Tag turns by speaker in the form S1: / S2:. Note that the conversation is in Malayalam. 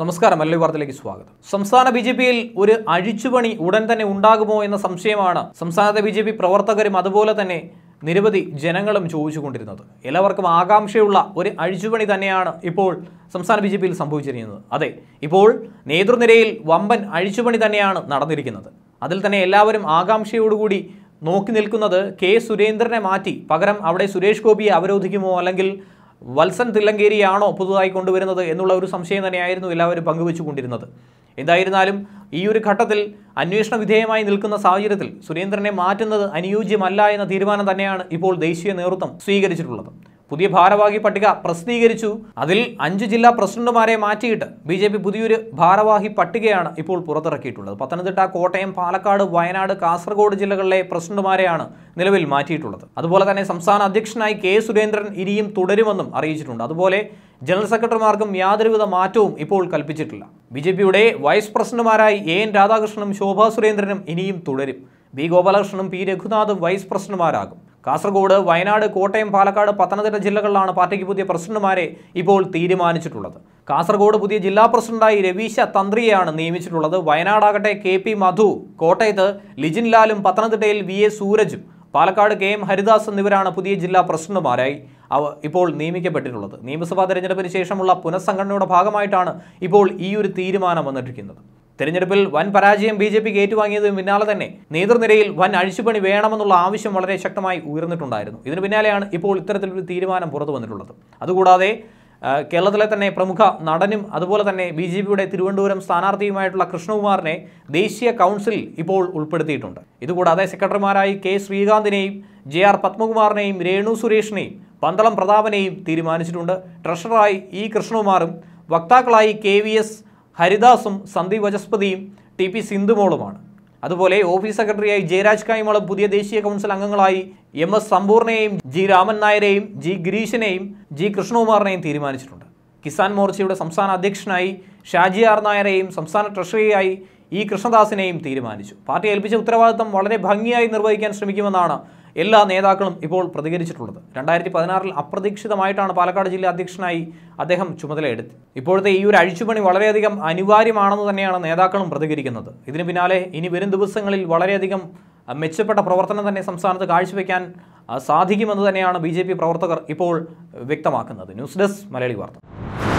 S1: നമസ്കാരം മല്ലി വാർത്തയിലേക്ക് സ്വാഗതം സംസ്ഥാന ബി ജെ പിയിൽ ഒരു അഴിച്ചുപണി ഉടൻ തന്നെ ഉണ്ടാകുമോ എന്ന സംശയമാണ് സംസ്ഥാനത്തെ ബി ജെ പി പ്രവർത്തകരും അതുപോലെ തന്നെ നിരവധി ജനങ്ങളും ചോദിച്ചുകൊണ്ടിരുന്നത് എല്ലാവർക്കും ആകാംക്ഷയുള്ള ഒരു അഴിച്ചുപണി തന്നെയാണ് ഇപ്പോൾ സംസ്ഥാന ബി ജെ പിയിൽ സംഭവിച്ചിരിക്കുന്നത് അതെ ഇപ്പോൾ നേതൃനിരയിൽ വമ്പൻ അഴിച്ചുപണി തന്നെയാണ് നടന്നിരിക്കുന്നത് അതിൽ തന്നെ എല്ലാവരും ആകാംക്ഷയോടുകൂടി നോക്കി നിൽക്കുന്നത് കെ സുരേന്ദ്രനെ മാറ്റി പകരം അവിടെ സുരേഷ് ഗോപിയെ അവരോധിക്കുമോ അല്ലെങ്കിൽ വത്സൻ തില്ലങ്കേരിയാണോ പുതുതായി കൊണ്ടുവരുന്നത് എന്നുള്ള ഒരു സംശയം തന്നെയായിരുന്നു എല്ലാവരും പങ്കുവെച്ചുകൊണ്ടിരുന്നത് എന്തായിരുന്നാലും ഈ ഒരു ഘട്ടത്തിൽ അന്വേഷണ വിധേയമായി നിൽക്കുന്ന സാഹചര്യത്തിൽ സുരേന്ദ്രനെ മാറ്റുന്നത് അനുയോജ്യമല്ല എന്ന തീരുമാനം തന്നെയാണ് ഇപ്പോൾ ദേശീയ നേതൃത്വം സ്വീകരിച്ചിട്ടുള്ളത് പുതിയ ഭാരവാഹി പട്ടിക പ്രസിദ്ധീകരിച്ചു അതിൽ അഞ്ച് ജില്ലാ പ്രസിഡന്റുമാരെ മാറ്റിയിട്ട് ബി ജെ പി പുതിയൊരു ഭാരവാഹി പട്ടികയാണ് ഇപ്പോൾ പുറത്തിറക്കിയിട്ടുള്ളത് പത്തനംതിട്ട കോട്ടയം പാലക്കാട് വയനാട് കാസർഗോഡ് ജില്ലകളിലെ പ്രസിഡന്റുമാരെയാണ് നിലവിൽ മാറ്റിയിട്ടുള്ളത് അതുപോലെ തന്നെ സംസ്ഥാന അധ്യക്ഷനായി കെ സുരേന്ദ്രൻ ഇനിയും തുടരുമെന്നും അറിയിച്ചിട്ടുണ്ട് അതുപോലെ ജനറൽ സെക്രട്ടറിമാർക്കും യാതൊരുവിധ മാറ്റവും ഇപ്പോൾ കൽപ്പിച്ചിട്ടില്ല ബി ജെ പിയുടെ വൈസ് പ്രസിഡന്റുമാരായി എ എൻ രാധാകൃഷ്ണനും ശോഭാ സുരേന്ദ്രനും ഇനിയും തുടരും ബി ഗോപാലകൃഷ്ണനും പി രഘുനാഥും വൈസ് പ്രസിഡന്റുമാരാകും കാസർഗോഡ് വയനാട് കോട്ടയം പാലക്കാട് പത്തനംതിട്ട ജില്ലകളിലാണ് പാർട്ടിക്ക് പുതിയ പ്രസിഡന്റുമാരെ ഇപ്പോൾ തീരുമാനിച്ചിട്ടുള്ളത് കാസർഗോഡ് പുതിയ ജില്ലാ പ്രസിഡന്റായി രവീശ തന്ത്രിയെയാണ് നിയമിച്ചിട്ടുള്ളത് വയനാടാകട്ടെ കെ പി മധു കോട്ടയത്ത് ലിജിൻ ലാലും പത്തനംതിട്ടയിൽ വി എ സൂരജും പാലക്കാട് കെ എം ഹരിദാസ് എന്നിവരാണ് പുതിയ ജില്ലാ പ്രസിഡന്റുമാരായി അവ ഇപ്പോൾ നിയമിക്കപ്പെട്ടിട്ടുള്ളത് നിയമസഭാ തെരഞ്ഞെടുപ്പിന് ശേഷമുള്ള പുനഃസംഘടനയുടെ ഭാഗമായിട്ടാണ് ഇപ്പോൾ ഈ ഒരു തീരുമാനം വന്നിട്ടിരിക്കുന്നത് തെരഞ്ഞെടുപ്പിൽ വൻ പരാജയം ബി ജെ പിക്ക് ഏറ്റുവാങ്ങിയതിന് പിന്നാലെ തന്നെ നേതൃനിരയിൽ വൻ അഴിച്ചുപണി വേണമെന്നുള്ള ആവശ്യം വളരെ ശക്തമായി ഉയർന്നിട്ടുണ്ടായിരുന്നു ഇതിന് പിന്നാലെയാണ് ഇപ്പോൾ ഇത്തരത്തിലൊരു തീരുമാനം പുറത്തു വന്നിട്ടുള്ളത് അതുകൂടാതെ കേരളത്തിലെ തന്നെ പ്രമുഖ നടനും അതുപോലെ തന്നെ ബി ജെ പിയുടെ തിരുവനന്തപുരം സ്ഥാനാർത്ഥിയുമായിട്ടുള്ള കൃഷ്ണകുമാറിനെ ദേശീയ കൗൺസിലിൽ ഇപ്പോൾ ഉൾപ്പെടുത്തിയിട്ടുണ്ട് ഇതുകൂടാതെ സെക്രട്ടറിമാരായി കെ ശ്രീകാന്തിനെയും ജെ ആർ പത്മകുമാറിനെയും രേണു സുരേഷിനെയും പന്തളം പ്രതാപനെയും തീരുമാനിച്ചിട്ടുണ്ട് ട്രഷററായി ഇ കൃഷ്ണകുമാറും വക്താക്കളായി കെ വി എസ് ഹരിദാസും സന്ദീപ് വചസ്പതിയും ടി പി സിന്ധുമോളുമാണ് അതുപോലെ ഓഫീസ് സെക്രട്ടറിയായി ജയരാജ് കായ്മോളും പുതിയ ദേശീയ കൗൺസിൽ അംഗങ്ങളായി എം എസ് സമ്പൂർണയെയും ജി രാമൻ നായരെയും ജി ഗിരീഷിനെയും ജി കൃഷ്ണകുമാറിനെയും തീരുമാനിച്ചിട്ടുണ്ട് കിസാൻ മോർച്ചയുടെ സംസ്ഥാന അധ്യക്ഷനായി ഷാജി ആർ നായരെയും സംസ്ഥാന ട്രഷറിയായി ഇ കൃഷ്ണദാസിനെയും തീരുമാനിച്ചു പാർട്ടി ഏൽപ്പിച്ച ഉത്തരവാദിത്തം വളരെ ഭംഗിയായി നിർവഹിക്കാൻ ശ്രമിക്കുമെന്നാണ് എല്ലാ നേതാക്കളും ഇപ്പോൾ പ്രതികരിച്ചിട്ടുള്ളത് രണ്ടായിരത്തി പതിനാറിൽ അപ്രതീക്ഷിതമായിട്ടാണ് പാലക്കാട് ജില്ലാ അധ്യക്ഷനായി അദ്ദേഹം ചുമതലയെടുത്ത് ഇപ്പോഴത്തെ ഈ ഒരു അഴിച്ചുപണി വളരെയധികം അനിവാര്യമാണെന്ന് തന്നെയാണ് നേതാക്കളും പ്രതികരിക്കുന്നത് ഇതിന് പിന്നാലെ ഇനി വരും ദിവസങ്ങളിൽ വളരെയധികം മെച്ചപ്പെട്ട പ്രവർത്തനം തന്നെ സംസ്ഥാനത്ത് കാഴ്ചവെക്കാൻ സാധിക്കുമെന്ന് തന്നെയാണ് ബി പ്രവർത്തകർ ഇപ്പോൾ വ്യക്തമാക്കുന്നത് ന്യൂസ് ഡെസ്ക് മലയാളി വാർത്ത